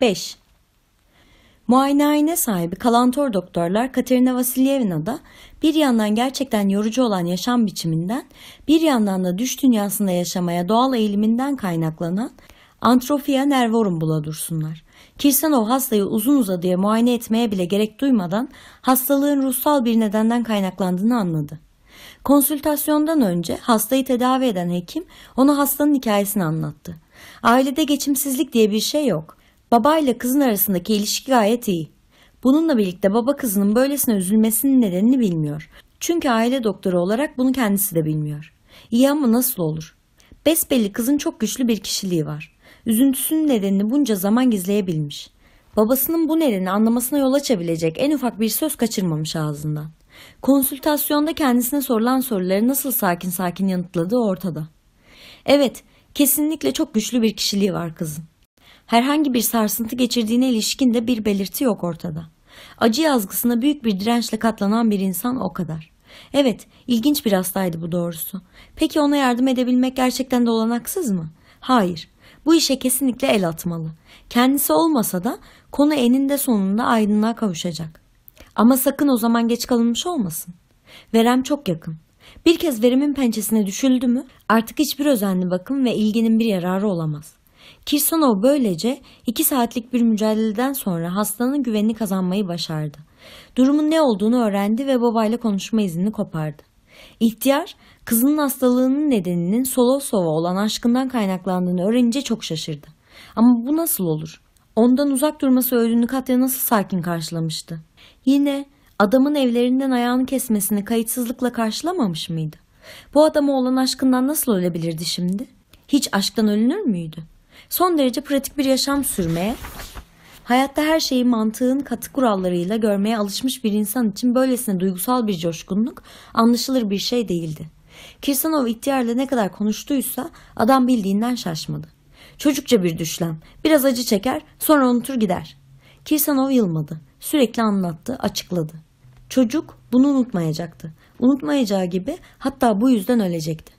5. Muayenehane sahibi kalantor doktorlar Katerina Vasilyevna da bir yandan gerçekten yorucu olan yaşam biçiminden, bir yandan da düş dünyasında yaşamaya doğal eğiliminden kaynaklanan antrofia nervorum buladursunlar. Kirsanov hastayı uzun uzadıya muayene etmeye bile gerek duymadan hastalığın ruhsal bir nedenden kaynaklandığını anladı. Konsültasyondan önce hastayı tedavi eden hekim ona hastanın hikayesini anlattı. Ailede geçimsizlik diye bir şey yok. Baba ile kızın arasındaki ilişki gayet iyi. Bununla birlikte baba kızının böylesine üzülmesinin nedenini bilmiyor. Çünkü aile doktoru olarak bunu kendisi de bilmiyor. İyi ama nasıl olur? Besbelli kızın çok güçlü bir kişiliği var. Üzüntüsünün nedenini bunca zaman gizleyebilmiş. Babasının bu nedeni anlamasına yol açabilecek en ufak bir söz kaçırmamış ağzından. Konsültasyonda kendisine sorulan soruları nasıl sakin sakin yanıtladığı ortada. Evet, kesinlikle çok güçlü bir kişiliği var kızın herhangi bir sarsıntı geçirdiğine ilişkin de bir belirti yok ortada. Acı yazgısına büyük bir dirençle katlanan bir insan o kadar. Evet, ilginç bir hastaydı bu doğrusu. Peki ona yardım edebilmek gerçekten de olanaksız mı? Hayır. Bu işe kesinlikle el atmalı. Kendisi olmasa da konu eninde sonunda aydınlığa kavuşacak. Ama sakın o zaman geç kalınmış olmasın. Verem çok yakın. Bir kez veremin pençesine düşüldü mü artık hiçbir özenli bakım ve ilginin bir yararı olamaz. Kirsanov böylece iki saatlik bir mücadeleden sonra hastanın güvenini kazanmayı başardı. Durumun ne olduğunu öğrendi ve babayla konuşma iznini kopardı. İhtiyar, kızının hastalığının nedeninin Solosov'a olan aşkından kaynaklandığını öğrenince çok şaşırdı. Ama bu nasıl olur? Ondan uzak durması öldüğünü Katya nasıl sakin karşılamıştı? Yine adamın evlerinden ayağını kesmesini kayıtsızlıkla karşılamamış mıydı? Bu adama olan aşkından nasıl ölebilirdi şimdi? Hiç aşktan ölünür müydü? son derece pratik bir yaşam sürmeye, hayatta her şeyi mantığın katı kurallarıyla görmeye alışmış bir insan için böylesine duygusal bir coşkunluk anlaşılır bir şey değildi. Kirsanov ihtiyarla ne kadar konuştuysa adam bildiğinden şaşmadı. Çocukça bir düşlem. Biraz acı çeker, sonra unutur gider. Kirsanov yılmadı. Sürekli anlattı, açıkladı. Çocuk bunu unutmayacaktı. Unutmayacağı gibi hatta bu yüzden ölecekti.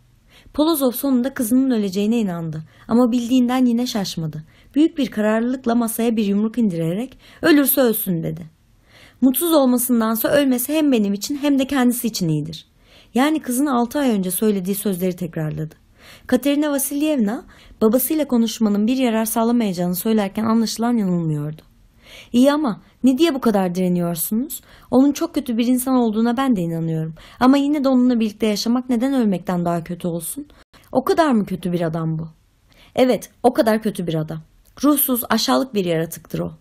Polozov sonunda kızının öleceğine inandı ama bildiğinden yine şaşmadı. Büyük bir kararlılıkla masaya bir yumruk indirerek ölürse ölsün dedi. Mutsuz olmasındansa ölmesi hem benim için hem de kendisi için iyidir. Yani kızın 6 ay önce söylediği sözleri tekrarladı. Katerina Vasilyevna babasıyla konuşmanın bir yarar sağlamayacağını söylerken anlaşılan yanılmıyordu. İyi ama ne diye bu kadar direniyorsunuz? Onun çok kötü bir insan olduğuna ben de inanıyorum. Ama yine de onunla birlikte yaşamak neden ölmekten daha kötü olsun? O kadar mı kötü bir adam bu? Evet, o kadar kötü bir adam. Ruhsuz, aşağılık bir yaratıktır o.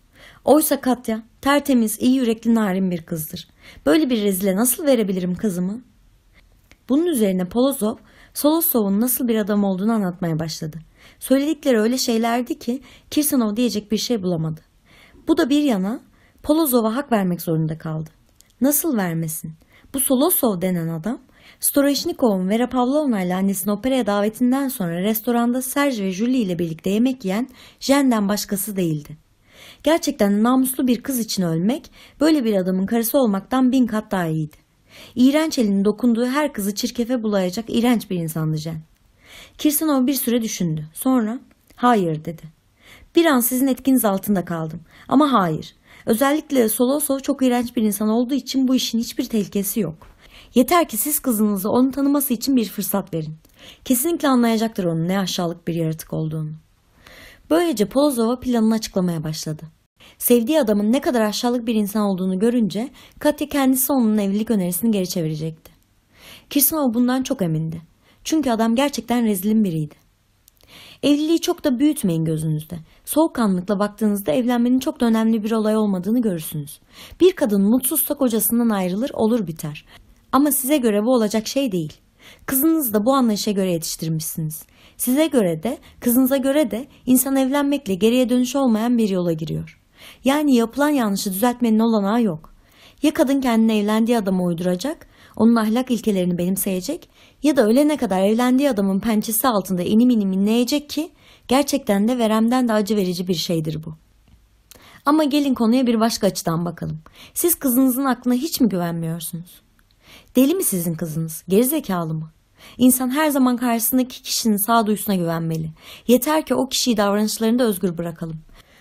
Oysa Katya tertemiz, iyi yürekli, narin bir kızdır. Böyle bir rezile nasıl verebilirim kızımı? Bunun üzerine Polozov, Solosov'un nasıl bir adam olduğunu anlatmaya başladı. Söyledikleri öyle şeylerdi ki Kirsanov diyecek bir şey bulamadı. Bu da bir yana Polozov'a hak vermek zorunda kaldı. Nasıl vermesin? Bu Solosov denen adam Storeshnikov'un Vera Pavlovna ile annesini operaya davetinden sonra restoranda Serge ve Julie ile birlikte yemek yiyen Jen'den başkası değildi. Gerçekten namuslu bir kız için ölmek böyle bir adamın karısı olmaktan bin kat daha iyiydi. İğrenç elinin dokunduğu her kızı çirkefe bulayacak iğrenç bir insandı Jen. Kirsanov bir süre düşündü. Sonra hayır dedi. Bir an sizin etkiniz altında kaldım. Ama hayır. Özellikle Solosov çok iğrenç bir insan olduğu için bu işin hiçbir tehlikesi yok. Yeter ki siz kızınızı onu tanıması için bir fırsat verin. Kesinlikle anlayacaktır onun ne aşağılık bir yaratık olduğunu. Böylece Polozova planını açıklamaya başladı. Sevdiği adamın ne kadar aşağılık bir insan olduğunu görünce Katya kendisi onun evlilik önerisini geri çevirecekti. Kirsinov bundan çok emindi. Çünkü adam gerçekten rezilin biriydi. Evliliği çok da büyütmeyin gözünüzde. Soğukkanlıkla baktığınızda evlenmenin çok da önemli bir olay olmadığını görürsünüz. Bir kadın mutsuzsa kocasından ayrılır olur biter. Ama size göre bu olacak şey değil. Kızınızı da bu anlayışa göre yetiştirmişsiniz. Size göre de, kızınıza göre de insan evlenmekle geriye dönüş olmayan bir yola giriyor. Yani yapılan yanlışı düzeltmenin olanağı yok. Ya kadın kendini evlendiği adamı uyduracak onun ahlak ilkelerini benimseyecek ya da ölene kadar evlendiği adamın pençesi altında enim inim inleyecek ki gerçekten de veremden de acı verici bir şeydir bu. Ama gelin konuya bir başka açıdan bakalım. Siz kızınızın aklına hiç mi güvenmiyorsunuz? Deli mi sizin kızınız? Gerizekalı mı? İnsan her zaman karşısındaki kişinin sağduyusuna güvenmeli. Yeter ki o kişiyi davranışlarında özgür bırakalım.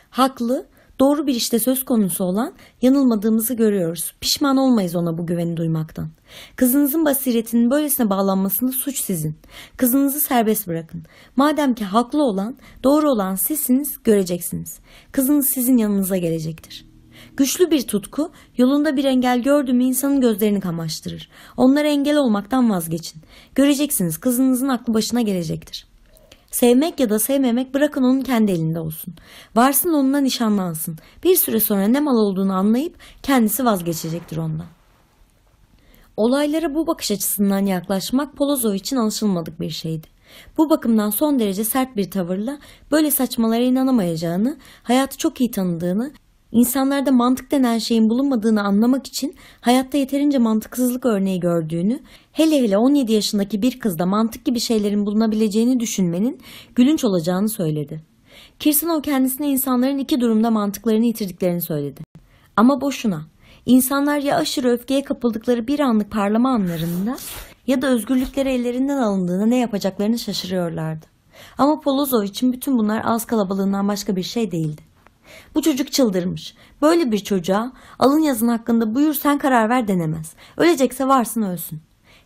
Haklı Doğru bir işte söz konusu olan yanılmadığımızı görüyoruz. Pişman olmayız ona bu güveni duymaktan. Kızınızın basiretinin böylesine bağlanmasında suç sizin. Kızınızı serbest bırakın. Madem ki haklı olan, doğru olan sizsiniz, göreceksiniz. Kızınız sizin yanınıza gelecektir. Güçlü bir tutku yolunda bir engel gördü mü insanın gözlerini kamaştırır. Onlara engel olmaktan vazgeçin. Göreceksiniz kızınızın aklı başına gelecektir. Sevmek ya da sevmemek bırakın onun kendi elinde olsun. Varsın onunla nişanlansın. Bir süre sonra ne mal olduğunu anlayıp kendisi vazgeçecektir ondan. Olaylara bu bakış açısından yaklaşmak Polozov için alışılmadık bir şeydi. Bu bakımdan son derece sert bir tavırla böyle saçmalara inanamayacağını, hayatı çok iyi tanıdığını İnsanlarda mantık denen şeyin bulunmadığını anlamak için hayatta yeterince mantıksızlık örneği gördüğünü, hele hele 17 yaşındaki bir kızda mantık gibi şeylerin bulunabileceğini düşünmenin gülünç olacağını söyledi. Kirsanov kendisine insanların iki durumda mantıklarını yitirdiklerini söyledi. Ama boşuna. İnsanlar ya aşırı öfkeye kapıldıkları bir anlık parlama anlarında ya da özgürlükleri ellerinden alındığında ne yapacaklarını şaşırıyorlardı. Ama Polozov için bütün bunlar az kalabalığından başka bir şey değildi. Bu çocuk çıldırmış. Böyle bir çocuğa alın yazın hakkında buyur sen karar ver denemez. Ölecekse varsın ölsün.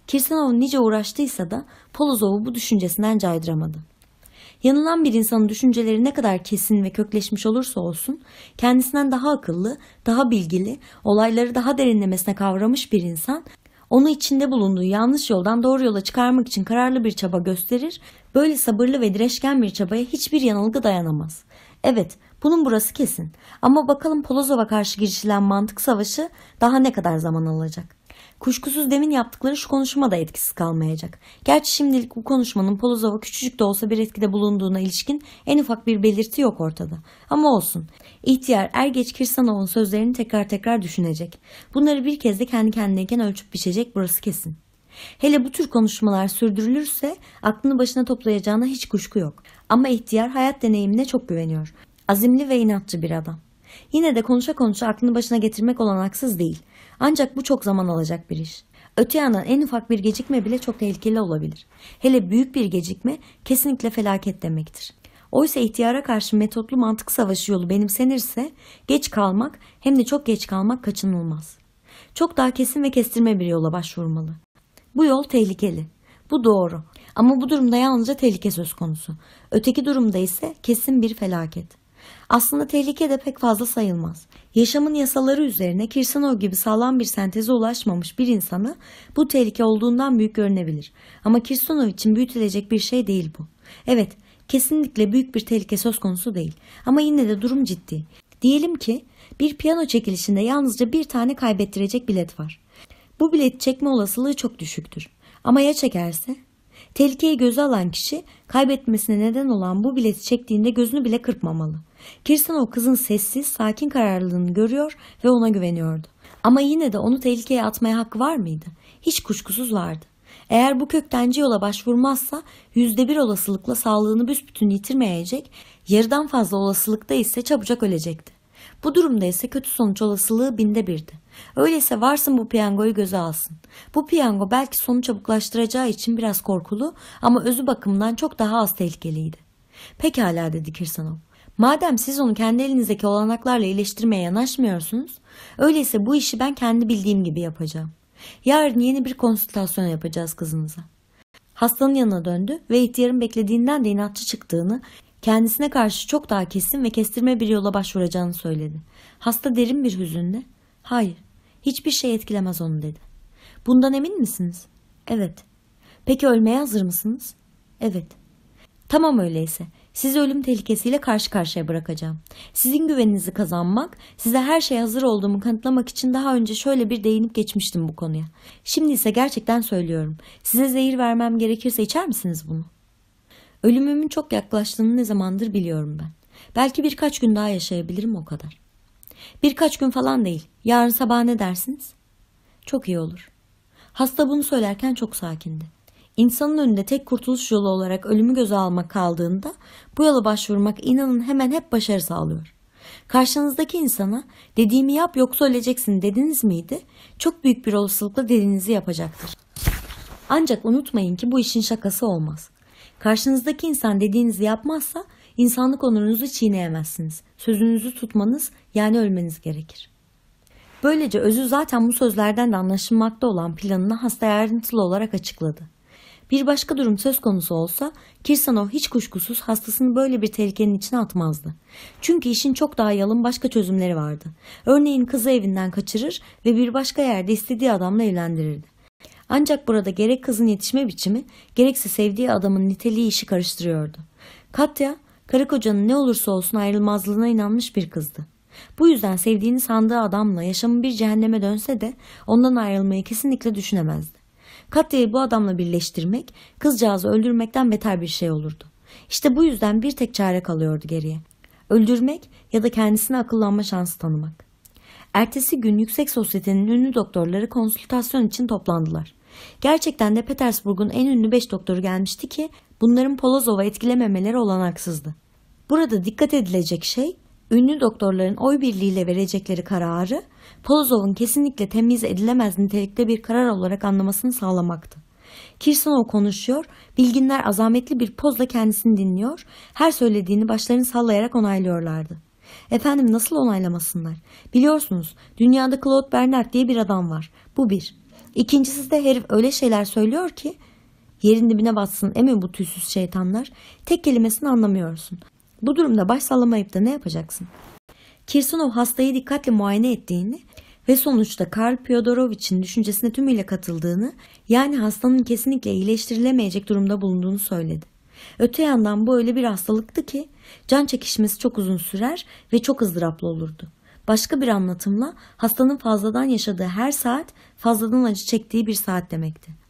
Kirsanov nice uğraştıysa da Polozov'u bu düşüncesinden caydıramadı. Yanılan bir insanın düşünceleri ne kadar kesin ve kökleşmiş olursa olsun, kendisinden daha akıllı, daha bilgili, olayları daha derinlemesine kavramış bir insan, onu içinde bulunduğu yanlış yoldan doğru yola çıkarmak için kararlı bir çaba gösterir, böyle sabırlı ve direşken bir çabaya hiçbir yanılgı dayanamaz. Evet, bunun burası kesin. Ama bakalım Polozov'a karşı girişilen mantık savaşı daha ne kadar zaman alacak? Kuşkusuz demin yaptıkları şu konuşma da etkisiz kalmayacak. Gerçi şimdilik bu konuşmanın Polozov'a küçücük de olsa bir etkide bulunduğuna ilişkin en ufak bir belirti yok ortada. Ama olsun. İhtiyar er geç Kirsanov'un sözlerini tekrar tekrar düşünecek. Bunları bir kez de kendi kendineyken ölçüp biçecek burası kesin. Hele bu tür konuşmalar sürdürülürse aklını başına toplayacağına hiç kuşku yok. Ama ihtiyar hayat deneyimine çok güveniyor. Azimli ve inatçı bir adam. Yine de konuşa konuşa aklını başına getirmek olan değil. Ancak bu çok zaman alacak bir iş. Öte yandan en ufak bir gecikme bile çok tehlikeli olabilir. Hele büyük bir gecikme kesinlikle felaket demektir. Oysa ihtiyara karşı metotlu mantık savaşı yolu benimsenirse geç kalmak hem de çok geç kalmak kaçınılmaz. Çok daha kesin ve kestirme bir yola başvurmalı. Bu yol tehlikeli. Bu doğru. Ama bu durumda yalnızca tehlike söz konusu. Öteki durumda ise kesin bir felaket. Aslında tehlike de pek fazla sayılmaz. Yaşamın yasaları üzerine Kirsanov gibi sağlam bir senteze ulaşmamış bir insanı bu tehlike olduğundan büyük görünebilir. Ama Kirsanov için büyütülecek bir şey değil bu. Evet, kesinlikle büyük bir tehlike söz konusu değil. Ama yine de durum ciddi. Diyelim ki bir piyano çekilişinde yalnızca bir tane kaybettirecek bilet var. Bu bilet çekme olasılığı çok düşüktür. Ama ya çekerse? Tehlikeyi göze alan kişi kaybetmesine neden olan bu bileti çektiğinde gözünü bile kırpmamalı. Kirsten o kızın sessiz, sakin kararlılığını görüyor ve ona güveniyordu. Ama yine de onu tehlikeye atmaya hakkı var mıydı? Hiç kuşkusuz vardı. Eğer bu köktenci yola başvurmazsa yüzde bir olasılıkla sağlığını büsbütün yitirmeyecek, yarıdan fazla olasılıkta ise çabucak ölecekti. Bu durumda ise kötü sonuç olasılığı binde birdi. Öyleyse varsın bu piyangoyu göze alsın. Bu piyango belki sonu çabuklaştıracağı için biraz korkulu ama özü bakımından çok daha az tehlikeliydi. Pekala dedi Kirsanov. Madem siz onu kendi elinizdeki olanaklarla iyileştirmeye yanaşmıyorsunuz, öyleyse bu işi ben kendi bildiğim gibi yapacağım. Yarın yeni bir konsültasyon yapacağız kızınıza. Hastanın yanına döndü ve ihtiyarın beklediğinden de inatçı çıktığını, kendisine karşı çok daha kesin ve kestirme bir yola başvuracağını söyledi. Hasta derin bir hüzünle, hayır, hiçbir şey etkilemez onu dedi. Bundan emin misiniz? Evet. Peki ölmeye hazır mısınız? Evet. Tamam öyleyse. Sizi ölüm tehlikesiyle karşı karşıya bırakacağım. Sizin güveninizi kazanmak, size her şeye hazır olduğumu kanıtlamak için daha önce şöyle bir değinip geçmiştim bu konuya. Şimdi ise gerçekten söylüyorum. Size zehir vermem gerekirse içer misiniz bunu? Ölümümün çok yaklaştığını ne zamandır biliyorum ben. Belki birkaç gün daha yaşayabilirim o kadar. Birkaç gün falan değil. Yarın sabah ne dersiniz? Çok iyi olur. Hasta bunu söylerken çok sakindi. İnsanın önünde tek kurtuluş yolu olarak ölümü göze almak kaldığında bu yola başvurmak inanın hemen hep başarı sağlıyor. Karşınızdaki insana dediğimi yap yoksa öleceksin dediniz miydi? Çok büyük bir olasılıkla dediğinizi yapacaktır. Ancak unutmayın ki bu işin şakası olmaz. Karşınızdaki insan dediğinizi yapmazsa insanlık onurunuzu çiğneyemezsiniz. Sözünüzü tutmanız yani ölmeniz gerekir. Böylece özü zaten bu sözlerden de anlaşılmakta olan planını hasta ayrıntılı olarak açıkladı. Bir başka durum söz konusu olsa Kirsanov hiç kuşkusuz hastasını böyle bir tehlikenin içine atmazdı. Çünkü işin çok daha yalın başka çözümleri vardı. Örneğin kızı evinden kaçırır ve bir başka yerde istediği adamla evlendirirdi. Ancak burada gerek kızın yetişme biçimi gerekse sevdiği adamın niteliği işi karıştırıyordu. Katya karı kocanın ne olursa olsun ayrılmazlığına inanmış bir kızdı. Bu yüzden sevdiğini sandığı adamla yaşamın bir cehenneme dönse de ondan ayrılmayı kesinlikle düşünemezdi. Katya'yı bu adamla birleştirmek kızcağızı öldürmekten beter bir şey olurdu. İşte bu yüzden bir tek çare kalıyordu geriye. Öldürmek ya da kendisine akıllanma şansı tanımak. Ertesi gün yüksek sosyetenin ünlü doktorları konsültasyon için toplandılar. Gerçekten de Petersburg'un en ünlü 5 doktoru gelmişti ki bunların Polozov'a etkilememeleri olanaksızdı. Burada dikkat edilecek şey ünlü doktorların oy birliğiyle verecekleri kararı Polozov'un kesinlikle temiz edilemez nitelikte bir karar olarak anlamasını sağlamaktı. Kirsanov konuşuyor, bilginler azametli bir pozla kendisini dinliyor, her söylediğini başlarını sallayarak onaylıyorlardı. Efendim nasıl onaylamasınlar? Biliyorsunuz dünyada Claude Bernard diye bir adam var. Bu bir. İkincisi de herif öyle şeyler söylüyor ki yerin dibine batsın emin bu tüysüz şeytanlar. Tek kelimesini anlamıyorsun. Bu durumda baş sallamayıp da ne yapacaksın? Kirsunov hastayı dikkatle muayene ettiğini ve sonuçta Karl Pyodorovic'in düşüncesine tümüyle katıldığını, yani hastanın kesinlikle iyileştirilemeyecek durumda bulunduğunu söyledi. Öte yandan bu öyle bir hastalıktı ki can çekişmesi çok uzun sürer ve çok ızdıraplı olurdu. Başka bir anlatımla hastanın fazladan yaşadığı her saat fazladan acı çektiği bir saat demekti.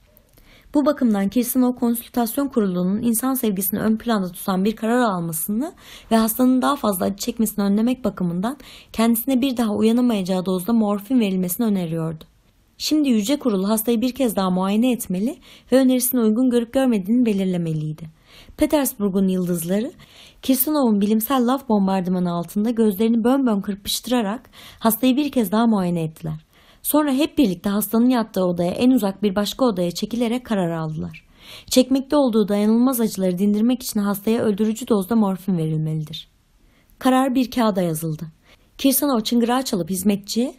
Bu bakımdan Kirsten o konsültasyon kurulunun insan sevgisini ön planda tutan bir karar almasını ve hastanın daha fazla acı çekmesini önlemek bakımından kendisine bir daha uyanamayacağı dozda morfin verilmesini öneriyordu. Şimdi yüce Kurul hastayı bir kez daha muayene etmeli ve önerisini uygun görüp görmediğini belirlemeliydi. Petersburg'un yıldızları, Kirsunov'un bilimsel laf bombardımanı altında gözlerini bön bön kırpıştırarak hastayı bir kez daha muayene ettiler. Sonra hep birlikte hastanın yattığı odaya en uzak bir başka odaya çekilerek karar aldılar. Çekmekte olduğu dayanılmaz acıları dindirmek için hastaya öldürücü dozda morfin verilmelidir. Karar bir kağıda yazıldı. Kirsanov çıngırağı çalıp hizmetçiye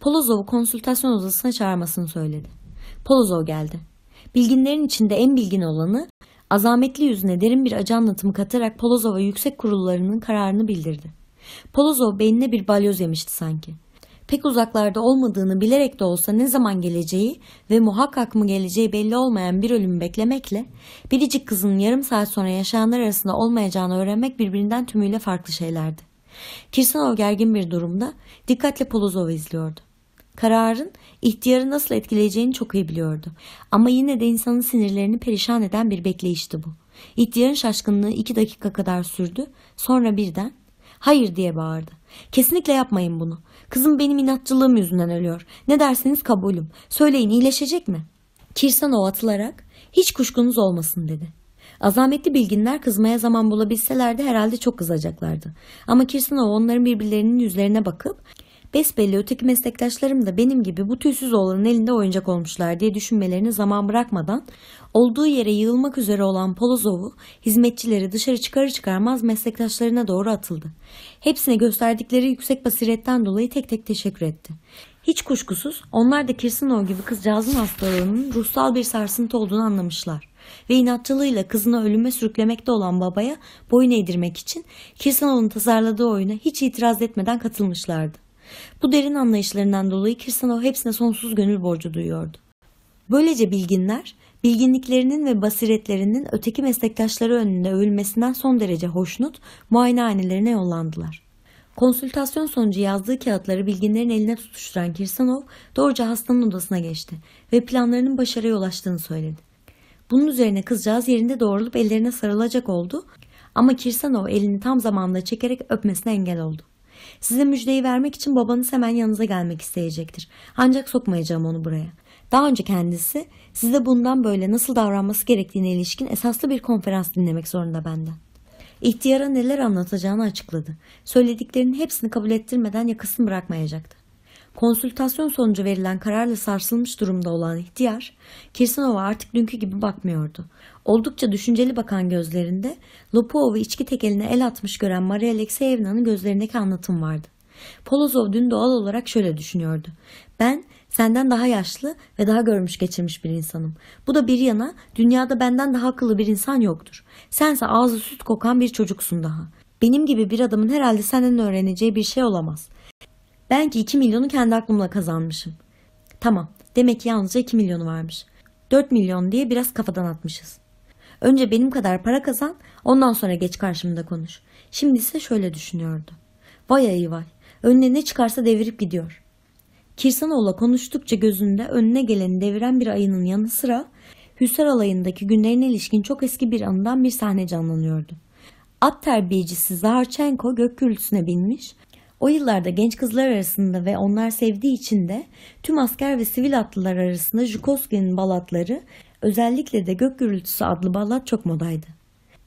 Polozov'u konsültasyon odasına çağırmasını söyledi. Polozov geldi. Bilginlerin içinde en bilgin olanı azametli yüzüne derin bir acı anlatımı katarak Polozov'a yüksek kurullarının kararını bildirdi. Polozov beynine bir balyoz yemişti sanki pek uzaklarda olmadığını bilerek de olsa ne zaman geleceği ve muhakkak mı geleceği belli olmayan bir ölümü beklemekle biricik kızın yarım saat sonra yaşayanlar arasında olmayacağını öğrenmek birbirinden tümüyle farklı şeylerdi. Kirsanov gergin bir durumda dikkatle Polozov'u izliyordu. Kararın ihtiyarı nasıl etkileyeceğini çok iyi biliyordu. Ama yine de insanın sinirlerini perişan eden bir bekleyişti bu. İhtiyarın şaşkınlığı iki dakika kadar sürdü. Sonra birden Hayır diye bağırdı. Kesinlikle yapmayın bunu. Kızım benim inatçılığım yüzünden ölüyor. Ne derseniz kabulüm. Söyleyin iyileşecek mi? Kirsanov atılarak hiç kuşkunuz olmasın dedi. Azametli bilginler kızmaya zaman bulabilselerdi herhalde çok kızacaklardı. Ama Kirsanov onların birbirlerinin yüzlerine bakıp Besbelli öteki meslektaşlarım da benim gibi bu tüysüz oğlanın elinde oyuncak olmuşlar diye düşünmelerini zaman bırakmadan olduğu yere yığılmak üzere olan Polozov'u hizmetçileri dışarı çıkarı çıkarmaz meslektaşlarına doğru atıldı. Hepsine gösterdikleri yüksek basiretten dolayı tek tek teşekkür etti. Hiç kuşkusuz onlar da Kirsinov gibi kızcağızın hastalığının ruhsal bir sarsıntı olduğunu anlamışlar ve inatçılığıyla kızını ölüme sürüklemekte olan babaya boyun eğdirmek için Kirsinov'un tasarladığı oyuna hiç itiraz etmeden katılmışlardı. Bu derin anlayışlarından dolayı Kirsanov hepsine sonsuz gönül borcu duyuyordu. Böylece bilginler, bilginliklerinin ve basiretlerinin öteki meslektaşları önünde övülmesinden son derece hoşnut muayenehanelerine yollandılar. Konsültasyon sonucu yazdığı kağıtları bilginlerin eline tutuşturan Kirsanov doğruca hastanın odasına geçti ve planlarının başarıya ulaştığını söyledi. Bunun üzerine kızcağız yerinde doğrulup ellerine sarılacak oldu ama Kirsanov elini tam zamanında çekerek öpmesine engel oldu. Size müjdeyi vermek için babanız hemen yanınıza gelmek isteyecektir. Ancak sokmayacağım onu buraya. Daha önce kendisi size bundan böyle nasıl davranması gerektiğine ilişkin esaslı bir konferans dinlemek zorunda benden. İhtiyara neler anlatacağını açıkladı. Söylediklerinin hepsini kabul ettirmeden yakasını bırakmayacaktı. Konsültasyon sonucu verilen kararla sarsılmış durumda olan ihtiyar, Kirsanova artık dünkü gibi bakmıyordu. Oldukça düşünceli bakan gözlerinde Lopov'u içki tekeline el atmış gören Maria Alexeyevna'nın gözlerindeki anlatım vardı. Polozov dün doğal olarak şöyle düşünüyordu. Ben senden daha yaşlı ve daha görmüş geçirmiş bir insanım. Bu da bir yana dünyada benden daha akıllı bir insan yoktur. Sense ağzı süt kokan bir çocuksun daha. Benim gibi bir adamın herhalde senden öğreneceği bir şey olamaz. Ben ki 2 milyonu kendi aklımla kazanmışım. Tamam demek ki yalnızca 2 milyonu varmış. 4 milyon diye biraz kafadan atmışız. Önce benim kadar para kazan, ondan sonra geç karşımda konuş. Şimdi ise şöyle düşünüyordu. Vay ayı vay, önüne ne çıkarsa devirip gidiyor. Kirsanoğlu'la konuştukça gözünde önüne geleni deviren bir ayının yanı sıra Hüsar alayındaki günlerine ilişkin çok eski bir anıdan bir sahne canlanıyordu. At terbiyecisi Zaharçenko gök gürültüsüne binmiş, o yıllarda genç kızlar arasında ve onlar sevdiği için de tüm asker ve sivil atlılar arasında Jukoskin'in balatları Özellikle de gök gürültüsü adlı ballat çok modaydı.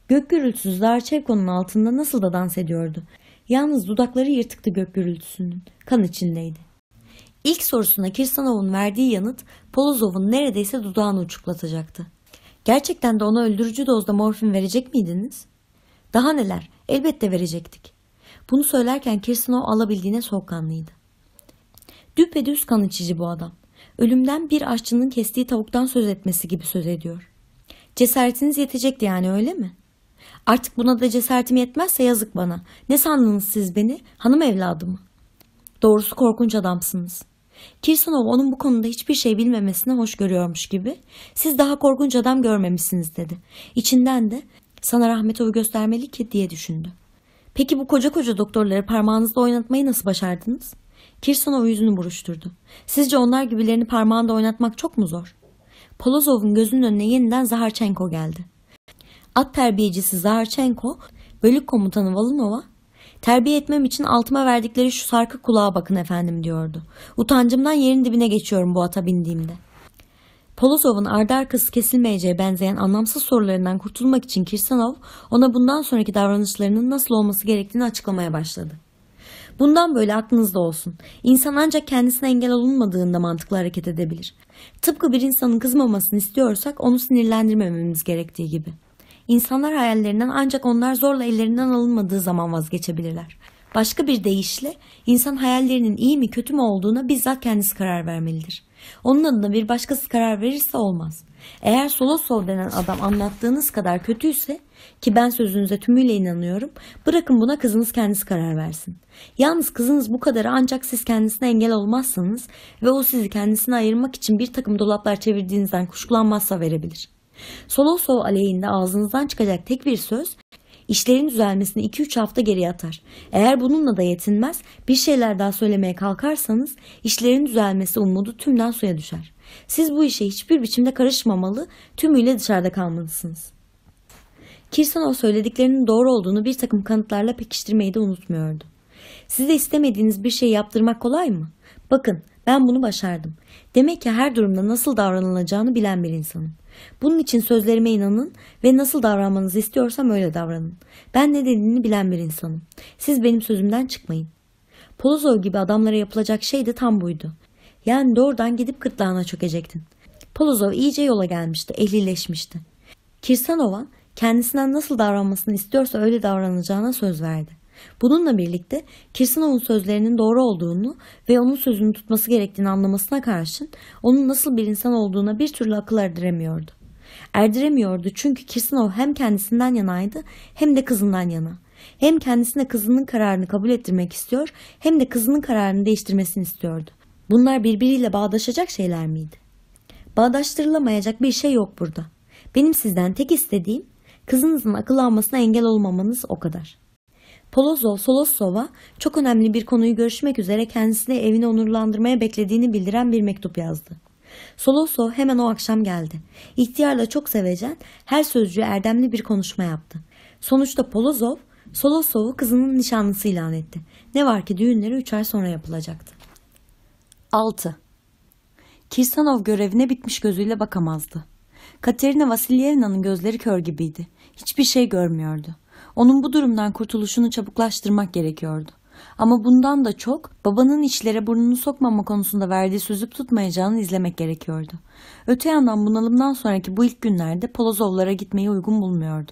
Gök gürültüsü Darçevko'nun altında nasıl da dans ediyordu. Yalnız dudakları yırtıktı gök gürültüsünün. Kan içindeydi. İlk sorusuna Kirsanov'un verdiği yanıt Polozov'un neredeyse dudağını uçuklatacaktı. Gerçekten de ona öldürücü dozda morfin verecek miydiniz? Daha neler? Elbette verecektik. Bunu söylerken Kirsanov alabildiğine soğukkanlıydı. Düpedüz kan içici bu adam ölümden bir aşçının kestiği tavuktan söz etmesi gibi söz ediyor. Cesaretiniz yetecekti yani öyle mi? Artık buna da cesaretim yetmezse yazık bana. Ne sandınız siz beni? Hanım evladı mı? Doğrusu korkunç adamsınız. Kirsanov onun bu konuda hiçbir şey bilmemesine hoş görüyormuş gibi. Siz daha korkunç adam görmemişsiniz dedi. İçinden de sana rahmet oyu göstermeli ki diye düşündü. Peki bu koca koca doktorları parmağınızda oynatmayı nasıl başardınız? Kirsonov yüzünü buruşturdu. Sizce onlar gibilerini parmağında oynatmak çok mu zor? Polozov'un gözünün önüne yeniden Zaharchenko geldi. At terbiyecisi Zaharchenko, bölük komutanı Valunova, terbiye etmem için altıma verdikleri şu sarkı kulağa bakın efendim diyordu. Utancımdan yerin dibine geçiyorum bu ata bindiğimde. Polozov'un ardı arkası kesilmeyeceğe benzeyen anlamsız sorularından kurtulmak için Kirsanov ona bundan sonraki davranışlarının nasıl olması gerektiğini açıklamaya başladı. Bundan böyle aklınızda olsun. İnsan ancak kendisine engel olunmadığında mantıklı hareket edebilir. Tıpkı bir insanın kızmamasını istiyorsak onu sinirlendirmememiz gerektiği gibi. İnsanlar hayallerinden ancak onlar zorla ellerinden alınmadığı zaman vazgeçebilirler. Başka bir deyişle insan hayallerinin iyi mi kötü mü olduğuna bizzat kendisi karar vermelidir. Onun adına bir başkası karar verirse olmaz. Eğer Sol denen adam anlattığınız kadar kötüyse ki ben sözünüze tümüyle inanıyorum bırakın buna kızınız kendisi karar versin. Yalnız kızınız bu kadarı ancak siz kendisine engel olmazsanız ve o sizi kendisine ayırmak için bir takım dolaplar çevirdiğinizden kuşkulanmazsa verebilir. Solo Sol aleyhinde ağzınızdan çıkacak tek bir söz işlerin düzelmesini 2-3 hafta geriye atar. Eğer bununla da yetinmez, bir şeyler daha söylemeye kalkarsanız işlerin düzelmesi umudu tümden suya düşer. Siz bu işe hiçbir biçimde karışmamalı, tümüyle dışarıda kalmalısınız. o söylediklerinin doğru olduğunu bir takım kanıtlarla pekiştirmeyi de unutmuyordu. Size istemediğiniz bir şey yaptırmak kolay mı? Bakın ben bunu başardım. Demek ki her durumda nasıl davranılacağını bilen bir insanım. Bunun için sözlerime inanın ve nasıl davranmanızı istiyorsam öyle davranın. Ben ne dediğini bilen bir insanım. Siz benim sözümden çıkmayın. Polozov gibi adamlara yapılacak şey de tam buydu. Yani doğrudan gidip gırtlağına çökecektin. Polozov iyice yola gelmişti, ehlileşmişti. Kirsanova kendisinden nasıl davranmasını istiyorsa öyle davranacağına söz verdi. Bununla birlikte Kirsanov'un sözlerinin doğru olduğunu ve onun sözünü tutması gerektiğini anlamasına karşın onun nasıl bir insan olduğuna bir türlü akıl erdiremiyordu. Erdiremiyordu çünkü Kirsanov hem kendisinden yanaydı hem de kızından yana. Hem kendisine kızının kararını kabul ettirmek istiyor hem de kızının kararını değiştirmesini istiyordu. Bunlar birbiriyle bağdaşacak şeyler miydi? Bağdaştırılamayacak bir şey yok burada. Benim sizden tek istediğim kızınızın akıl almasına engel olmamanız o kadar. Polozov Solosova çok önemli bir konuyu görüşmek üzere kendisine evini onurlandırmaya beklediğini bildiren bir mektup yazdı. Soloso hemen o akşam geldi. İhtiyarla çok sevecen, her sözcüğü erdemli bir konuşma yaptı. Sonuçta Polozov, Solosov'u kızının nişanlısı ilan etti. Ne var ki düğünleri üç ay sonra yapılacaktı. 6. Kirsanov görevine bitmiş gözüyle bakamazdı. Katerina Vasilyevna'nın gözleri kör gibiydi. Hiçbir şey görmüyordu. Onun bu durumdan kurtuluşunu çabuklaştırmak gerekiyordu. Ama bundan da çok babanın içlere burnunu sokmama konusunda verdiği süzüp tutmayacağını izlemek gerekiyordu. Öte yandan bunalımdan sonraki bu ilk günlerde Polozovlara gitmeyi uygun bulmuyordu.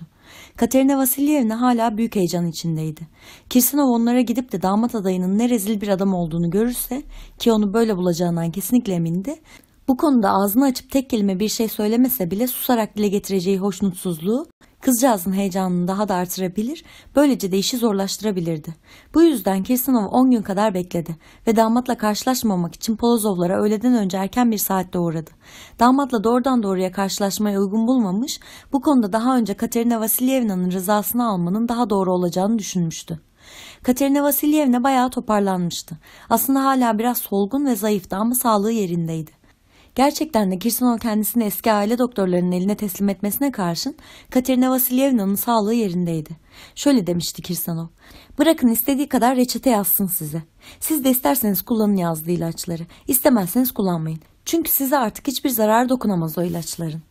Katerina Vasilyevna hala büyük heyecan içindeydi. Kirsinov onlara gidip de damat adayının ne rezil bir adam olduğunu görürse ki onu böyle bulacağından kesinlikle emindi. Bu konuda ağzını açıp tek kelime bir şey söylemese bile susarak dile getireceği hoşnutsuzluğu Kızcağızın heyecanını daha da artırabilir, böylece de işi zorlaştırabilirdi. Bu yüzden Kirsanov 10 gün kadar bekledi ve damatla karşılaşmamak için Polozovlara öğleden önce erken bir saatte uğradı. Damatla doğrudan doğruya karşılaşmaya uygun bulmamış, bu konuda daha önce Katerina Vasilyevna'nın rızasını almanın daha doğru olacağını düşünmüştü. Katerina Vasilyevna bayağı toparlanmıştı. Aslında hala biraz solgun ve zayıftı ama sağlığı yerindeydi. Gerçekten de Kirsunov kendisini eski aile doktorlarının eline teslim etmesine karşın Katerina Vasilyevna'nın sağlığı yerindeydi. Şöyle demişti Kirsanov. Bırakın istediği kadar reçete yazsın size. Siz de isterseniz kullanın yazdığı ilaçları. İstemezseniz kullanmayın. Çünkü size artık hiçbir zarar dokunamaz o ilaçların.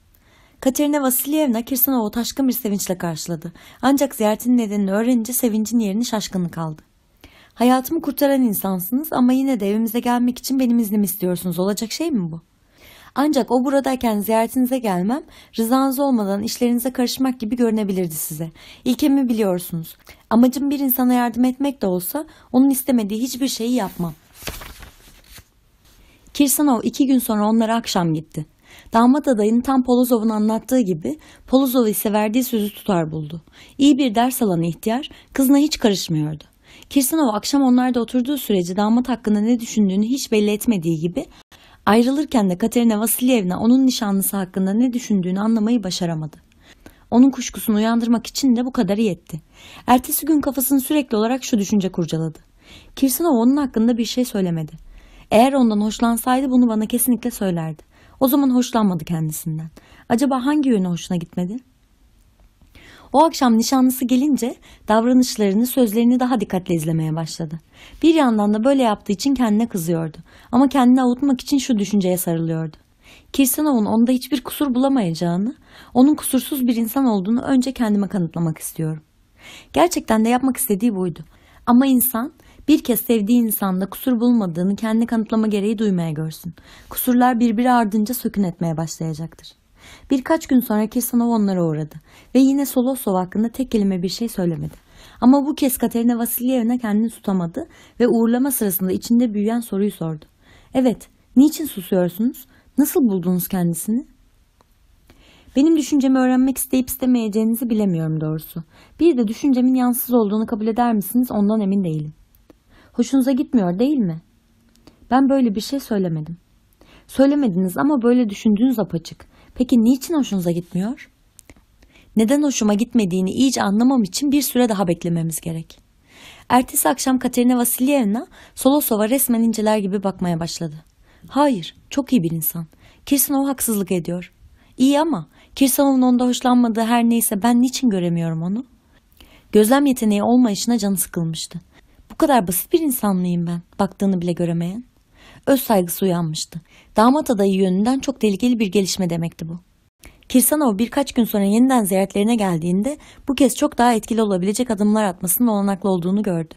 Katerina Vasilyevna Kirsanov'u taşkın bir sevinçle karşıladı. Ancak ziyaretin nedenini öğrenince sevincin yerini şaşkınlık aldı. Hayatımı kurtaran insansınız ama yine de evimize gelmek için benim iznimi istiyorsunuz. Olacak şey mi bu? Ancak o buradayken ziyaretinize gelmem, rızanız olmadan işlerinize karışmak gibi görünebilirdi size. İlkemi biliyorsunuz. Amacım bir insana yardım etmek de olsa onun istemediği hiçbir şeyi yapmam. Kirsanov iki gün sonra onlara akşam gitti. Damat adayın tam Polozov'un anlattığı gibi Polozov ise verdiği sözü tutar buldu. İyi bir ders alan ihtiyar kızına hiç karışmıyordu. Kirsanov akşam onlarda oturduğu sürece damat hakkında ne düşündüğünü hiç belli etmediği gibi Ayrılırken de Katerina Vasilyevna onun nişanlısı hakkında ne düşündüğünü anlamayı başaramadı. Onun kuşkusunu uyandırmak için de bu kadarı yetti. Ertesi gün kafasını sürekli olarak şu düşünce kurcaladı. Kirsinov onun hakkında bir şey söylemedi. Eğer ondan hoşlansaydı bunu bana kesinlikle söylerdi. O zaman hoşlanmadı kendisinden. Acaba hangi yönü hoşuna gitmedi? O akşam nişanlısı gelince davranışlarını, sözlerini daha dikkatle izlemeye başladı. Bir yandan da böyle yaptığı için kendine kızıyordu. Ama kendini avutmak için şu düşünceye sarılıyordu. Kirsanov'un onda hiçbir kusur bulamayacağını, onun kusursuz bir insan olduğunu önce kendime kanıtlamak istiyorum. Gerçekten de yapmak istediği buydu. Ama insan bir kez sevdiği insanda kusur bulmadığını kendi kanıtlama gereği duymaya görsün. Kusurlar birbiri ardınca sökün etmeye başlayacaktır. Birkaç gün sonra Kirsanov onlara uğradı ve yine Solosov hakkında tek kelime bir şey söylemedi. Ama bu kez Katerina Vasilyevna kendini tutamadı ve uğurlama sırasında içinde büyüyen soruyu sordu. Evet, niçin susuyorsunuz? Nasıl buldunuz kendisini? Benim düşüncemi öğrenmek isteyip istemeyeceğinizi bilemiyorum doğrusu. Bir de düşüncemin yansız olduğunu kabul eder misiniz ondan emin değilim. Hoşunuza gitmiyor değil mi? Ben böyle bir şey söylemedim. Söylemediniz ama böyle düşündüğünüz apaçık. Peki niçin hoşunuza gitmiyor? Neden hoşuma gitmediğini iyice anlamam için bir süre daha beklememiz gerek. Ertesi akşam Katerina Vasilyevna Solosova resmen inceler gibi bakmaya başladı. Hayır, çok iyi bir insan. Kirsanov haksızlık ediyor. İyi ama Kirsanov'un onda hoşlanmadığı her neyse ben niçin göremiyorum onu? Gözlem yeteneği olmayışına canı sıkılmıştı. Bu kadar basit bir insan mıyım ben, baktığını bile göremeyen? öz saygısı uyanmıştı. Damat adayı yönünden çok tehlikeli bir gelişme demekti bu. Kirsanov birkaç gün sonra yeniden ziyaretlerine geldiğinde bu kez çok daha etkili olabilecek adımlar atmasının olanaklı olduğunu gördü.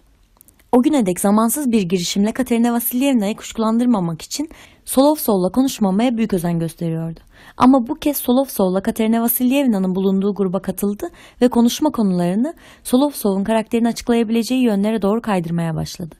O güne dek zamansız bir girişimle Katerina Vasilyevna'yı kuşkulandırmamak için Solovsov'la konuşmamaya büyük özen gösteriyordu. Ama bu kez Solovsov'la Katerina Vasilyevna'nın bulunduğu gruba katıldı ve konuşma konularını Solovsov'un karakterini açıklayabileceği yönlere doğru kaydırmaya başladı.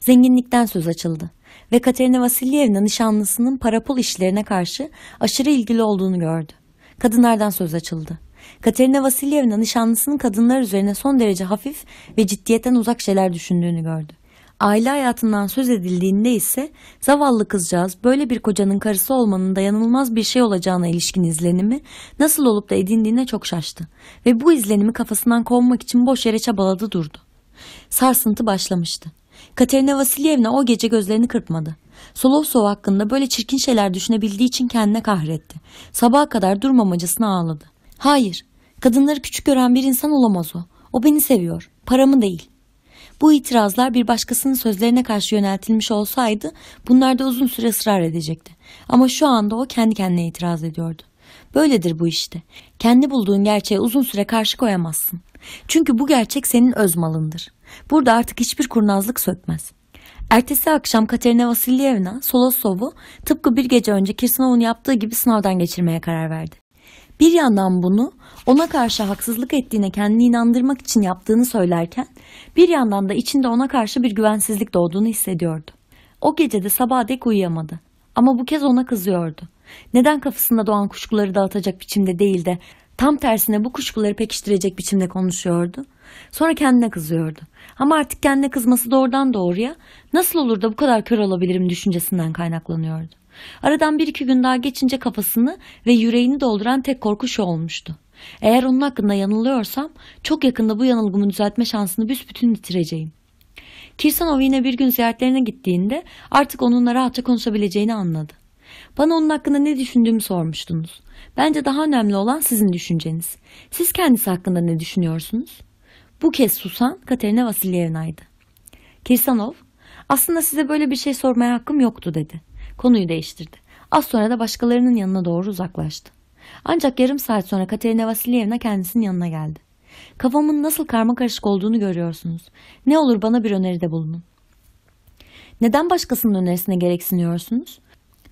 Zenginlikten söz açıldı ve Katerina Vasilyevna nişanlısının para pul işlerine karşı aşırı ilgili olduğunu gördü. Kadınlardan söz açıldı. Katerina Vasilyevna nişanlısının kadınlar üzerine son derece hafif ve ciddiyetten uzak şeyler düşündüğünü gördü. Aile hayatından söz edildiğinde ise zavallı kızcağız böyle bir kocanın karısı olmanın dayanılmaz bir şey olacağına ilişkin izlenimi nasıl olup da edindiğine çok şaştı ve bu izlenimi kafasından kovmak için boş yere çabaladı durdu. Sarsıntı başlamıştı. Katerina Vasilyevna o gece gözlerini kırpmadı. Solovsov hakkında böyle çirkin şeyler düşünebildiği için kendine kahretti. Sabaha kadar durmamacasına ağladı. Hayır, kadınları küçük gören bir insan olamaz o. O beni seviyor, paramı değil. Bu itirazlar bir başkasının sözlerine karşı yöneltilmiş olsaydı bunlar da uzun süre ısrar edecekti. Ama şu anda o kendi kendine itiraz ediyordu. Böyledir bu işte. Kendi bulduğun gerçeğe uzun süre karşı koyamazsın. Çünkü bu gerçek senin öz malındır. Burada artık hiçbir kurnazlık sökmez. Ertesi akşam Katerina Vasilyevna Solosov'u tıpkı bir gece önce Kirsanov'un yaptığı gibi sınavdan geçirmeye karar verdi. Bir yandan bunu ona karşı haksızlık ettiğine kendini inandırmak için yaptığını söylerken bir yandan da içinde ona karşı bir güvensizlik doğduğunu hissediyordu. O gece de sabah dek uyuyamadı. Ama bu kez ona kızıyordu. Neden kafasında doğan kuşkuları dağıtacak biçimde değil de tam tersine bu kuşkuları pekiştirecek biçimde konuşuyordu? Sonra kendine kızıyordu. Ama artık kendine kızması doğrudan doğruya nasıl olur da bu kadar kör olabilirim düşüncesinden kaynaklanıyordu. Aradan bir iki gün daha geçince kafasını ve yüreğini dolduran tek korku şu olmuştu. Eğer onun hakkında yanılıyorsam çok yakında bu yanılgımı düzeltme şansını büsbütün yitireceğim. Kirsanov yine bir gün ziyaretlerine gittiğinde artık onunla rahatça konuşabileceğini anladı. Bana onun hakkında ne düşündüğümü sormuştunuz. Bence daha önemli olan sizin düşünceniz. Siz kendisi hakkında ne düşünüyorsunuz?'' Bu kez susan Katerina Vasilyevna'ydı. Kirsanov, aslında size böyle bir şey sormaya hakkım yoktu dedi. Konuyu değiştirdi. Az sonra da başkalarının yanına doğru uzaklaştı. Ancak yarım saat sonra Katerina Vasilyevna kendisinin yanına geldi. Kafamın nasıl karma karışık olduğunu görüyorsunuz. Ne olur bana bir öneride bulunun. Neden başkasının önerisine gereksiniyorsunuz?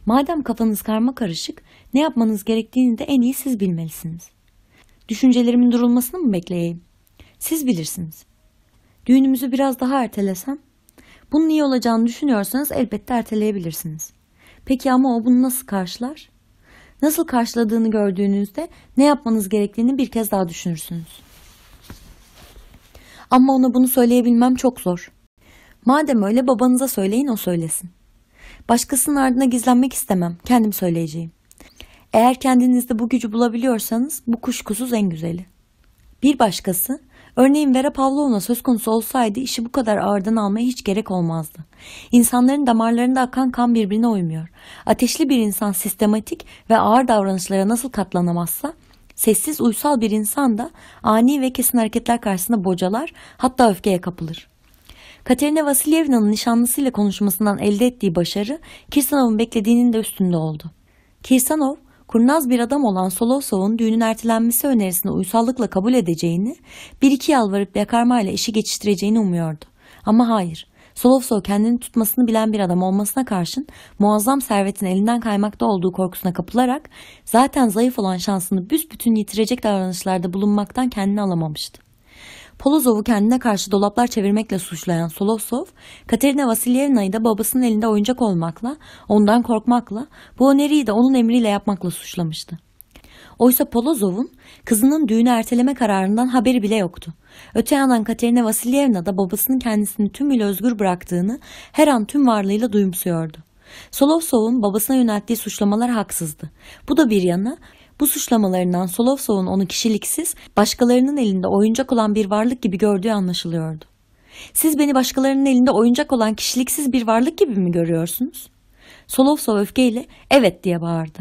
Madem kafanız karma karışık, ne yapmanız gerektiğini de en iyi siz bilmelisiniz. Düşüncelerimin durulmasını mı bekleyeyim? Siz bilirsiniz. Düğünümüzü biraz daha ertelesem? Bunun iyi olacağını düşünüyorsanız elbette erteleyebilirsiniz. Peki ama o bunu nasıl karşılar? Nasıl karşıladığını gördüğünüzde ne yapmanız gerektiğini bir kez daha düşünürsünüz. Ama ona bunu söyleyebilmem çok zor. Madem öyle babanıza söyleyin o söylesin. Başkasının ardına gizlenmek istemem. Kendim söyleyeceğim. Eğer kendinizde bu gücü bulabiliyorsanız bu kuşkusuz en güzeli. Bir başkası Örneğin Vera Pavlovna söz konusu olsaydı işi bu kadar ağırdan almaya hiç gerek olmazdı. İnsanların damarlarında akan kan birbirine uymuyor. Ateşli bir insan sistematik ve ağır davranışlara nasıl katlanamazsa, sessiz uysal bir insan da ani ve kesin hareketler karşısında bocalar hatta öfkeye kapılır. Katerina Vasilyevna'nın nişanlısıyla konuşmasından elde ettiği başarı Kirsanov'un beklediğinin de üstünde oldu. Kirsanov kurnaz bir adam olan Solosov'un düğünün ertelenmesi önerisini uysallıkla kabul edeceğini, bir iki yalvarıp yakarmayla işi geçiştireceğini umuyordu. Ama hayır, Solovsov kendini tutmasını bilen bir adam olmasına karşın muazzam servetin elinden kaymakta olduğu korkusuna kapılarak zaten zayıf olan şansını büsbütün yitirecek davranışlarda bulunmaktan kendini alamamıştı. Polozov'u kendine karşı dolaplar çevirmekle suçlayan Solosov, Katerina Vasilyevna'yı da babasının elinde oyuncak olmakla, ondan korkmakla, bu öneriyi de onun emriyle yapmakla suçlamıştı. Oysa Polozov'un kızının düğünü erteleme kararından haberi bile yoktu. Öte yandan Katerina Vasilyevna da babasının kendisini tümüyle özgür bıraktığını her an tüm varlığıyla duyumsuyordu. Solovsov'un babasına yönelttiği suçlamalar haksızdı. Bu da bir yana bu suçlamalarından Solovsov'un onu kişiliksiz, başkalarının elinde oyuncak olan bir varlık gibi gördüğü anlaşılıyordu. Siz beni başkalarının elinde oyuncak olan kişiliksiz bir varlık gibi mi görüyorsunuz? Solovsov öfkeyle evet diye bağırdı.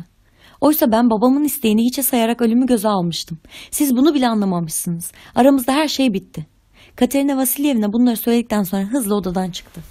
Oysa ben babamın isteğini hiçe sayarak ölümü göze almıştım. Siz bunu bile anlamamışsınız. Aramızda her şey bitti. Katerina Vasilyevna bunları söyledikten sonra hızla odadan çıktı.